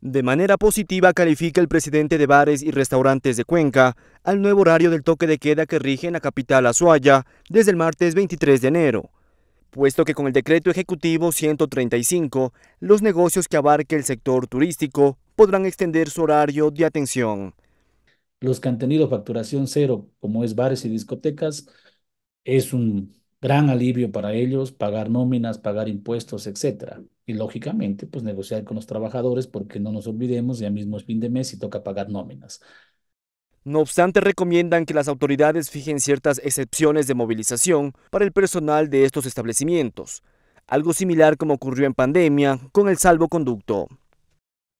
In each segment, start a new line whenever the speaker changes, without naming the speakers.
De manera positiva califica el presidente de bares y restaurantes de Cuenca al nuevo horario del toque de queda que rige en la capital Azuaya desde el martes 23 de enero, puesto que con el decreto ejecutivo 135, los negocios que abarque el sector turístico podrán extender su horario de atención.
Los que han tenido facturación cero, como es bares y discotecas, es un gran alivio para ellos, pagar nóminas, pagar impuestos, etcétera Y lógicamente, pues negociar con los trabajadores porque no nos olvidemos, ya mismo es fin de mes y toca pagar nóminas.
No obstante, recomiendan que las autoridades fijen ciertas excepciones de movilización para el personal de estos establecimientos, algo similar como ocurrió en pandemia con el salvoconducto.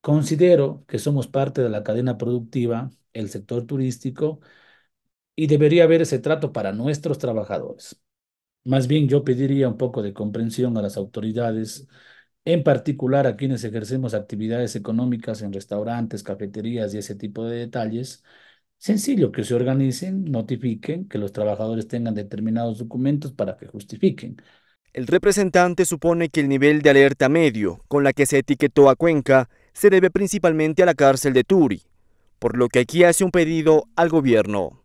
Considero que somos parte de la cadena productiva, el sector turístico, y debería haber ese trato para nuestros trabajadores. Más bien yo pediría un poco de comprensión a las autoridades, en particular a quienes ejercemos actividades económicas en restaurantes, cafeterías y ese tipo de detalles. Sencillo, que se organicen, notifiquen, que los trabajadores tengan determinados documentos para que
justifiquen. El representante supone que el nivel de alerta medio con la que se etiquetó a Cuenca se debe principalmente a la cárcel de Turi, por lo que aquí hace un pedido al gobierno.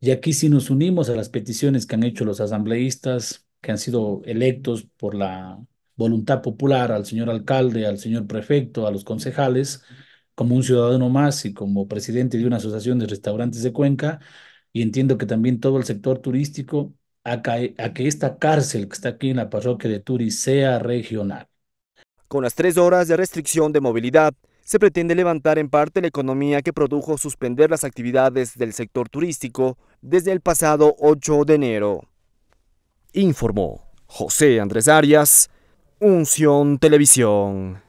Y aquí sí nos unimos a las peticiones que han hecho los asambleístas que han sido electos por la voluntad popular al señor alcalde, al señor prefecto, a los concejales, como un ciudadano más y como presidente de una asociación de restaurantes de Cuenca, y entiendo que también todo el sector turístico, a, que, a que esta cárcel que está aquí en la parroquia de Turi sea regional.
Con las tres horas de restricción de movilidad, se pretende levantar en parte la economía que produjo suspender las actividades del sector turístico desde el pasado 8 de enero. Informó José Andrés Arias, Unción Televisión.